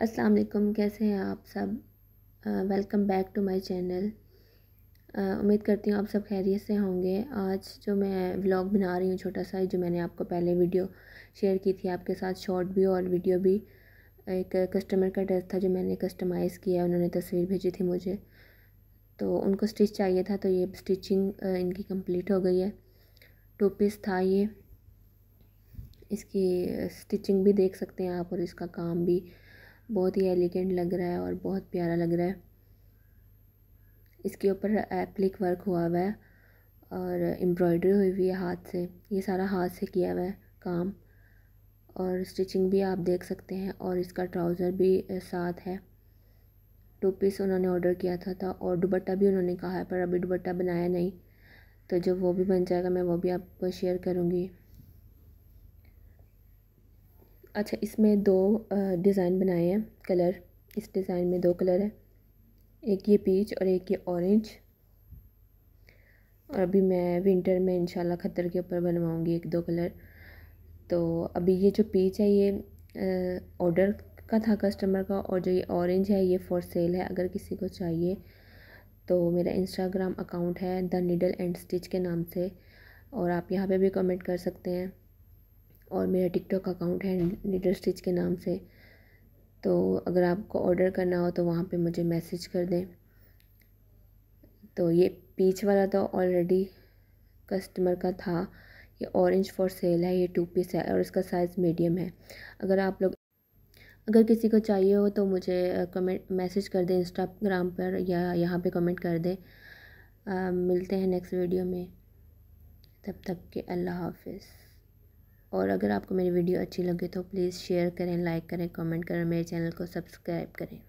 अस्सलाम वालेकुम कैसे हैं आप सब welcome back to my channel उम्मीद करती हूँ आप सब खैरियत से होंगे आज जो मैं व्लॉग बना रही हूँ छोटा सा जो मैंने आपको पहले वीडियो शेयर की थी आपके साथ शॉर्ट भी और वीडियो भी एक कस्टमर का ड्रेस था जो मैंने कस्टमाइज़ किया उन्होंने तस्वीर भेजी थी मुझे तो उनको स्टिच चाहिए था तो ये स्टिचिंग इनकी कम्प्लीट हो गई है टू पीस था ये इसकी स्टिचिंग भी देख सकते हैं आप और इसका काम भी बहुत ही एलिगेंट लग रहा है और बहुत प्यारा लग रहा है इसके ऊपर एप्लिक वर्क हुआ हुआ है और एम्ब्रॉयडरी हुई हुई है हाथ से ये सारा हाथ से किया हुआ है काम और स्टिचिंग भी आप देख सकते हैं और इसका ट्राउज़र भी साथ है टू पीस उन्होंने ऑर्डर किया था था और दुबट्टा भी उन्होंने कहा है पर अभी दुबट्टा बनाया नहीं तो जब वो भी बन जाएगा मैं वो भी आपको शेयर करूँगी अच्छा इसमें दो डिज़ाइन बनाए हैं कलर इस डिज़ाइन में दो कलर है एक ये पीच और एक ये ऑरेंज और अभी मैं विंटर में इंशाल्लाह खतर के ऊपर बनवाऊँगी एक दो कलर तो अभी ये जो पीच है ये ऑर्डर का था कस्टमर का और जो ये ऑरेंज है ये फॉर सेल है अगर किसी को चाहिए तो मेरा इंस्टाग्राम अकाउंट है द निडल एंड स्टिच के नाम से और आप यहाँ पे भी कमेंट कर सकते हैं और मेरा टिकटॉक अकाउंट है नीडल स्टिच के नाम से तो अगर आपको ऑर्डर करना हो तो वहाँ पे मुझे मैसेज कर दें तो ये पीच वाला तो ऑलरेडी कस्टमर का था ये ऑरेंज फॉर सेल है ये टू पीस है और इसका साइज़ मीडियम है अगर आप लोग अगर किसी को चाहिए हो तो मुझे कमेंट मैसेज कर दें इंस्टाग्राम पर या यहाँ पे कमेंट कर दें मिलते हैं नेक्स्ट वीडियो में तब तक के अल्लाह हाफिज़ और अगर आपको मेरी वीडियो अच्छी लगे तो प्लीज़ शेयर करें लाइक करें कमेंट करें मेरे चैनल को सब्सक्राइब करें